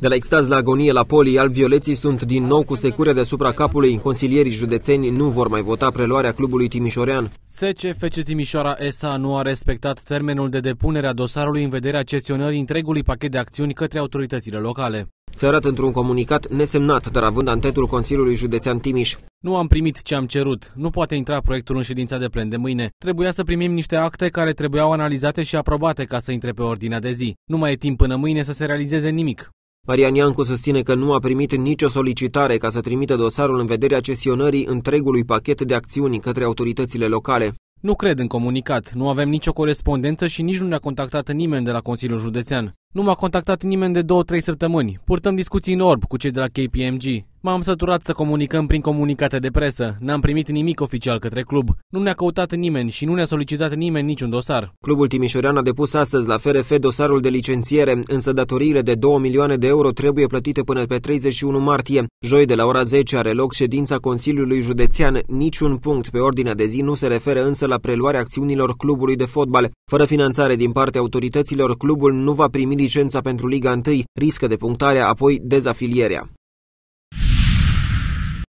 De la extaz la agonie la poli, al violeții sunt din nou cu secure deasupra capului. Consilierii județeni nu vor mai vota preluarea clubului timișorean. SCFC Timișoara SA nu a respectat termenul de depunere a dosarului în vederea cesionării întregului pachet de acțiuni către autoritățile locale. Se arată într-un comunicat nesemnat, dar având antetul Consiliului Județean Timiș. Nu am primit ce am cerut. Nu poate intra proiectul în ședința de plen de mâine. Trebuia să primim niște acte care trebuiau analizate și aprobate ca să intre pe ordinea de zi. Nu mai e timp până mâine să se realizeze nimic. Marian Iancu susține că nu a primit nicio solicitare ca să trimită dosarul în vederea cesionării întregului pachet de acțiuni către autoritățile locale. Nu cred în comunicat, nu avem nicio corespondență și nici nu ne-a contactat nimeni de la Consiliul Județean. Nu m-a contactat nimeni de 2-3 săptămâni. Purtăm discuții în orb cu cei de la KPMG. M-am săturat să comunicăm prin comunicate de presă. N-am primit nimic oficial către club. Nu ne-a căutat nimeni și nu ne-a solicitat nimeni niciun dosar. Clubul Timișorean a depus astăzi la FRF dosarul de licențiere, însă datoriile de 2 milioane de euro trebuie plătite până pe 31 martie. Joi de la ora 10 are loc ședința Consiliului Județean. Niciun punct pe ordinea de zi nu se referă însă la preluarea acțiunilor clubului de fotbal. Fără finanțare din partea autorităților, clubul nu va primi licența pentru Liga 1, riscă de punctarea, apoi dezafilierea.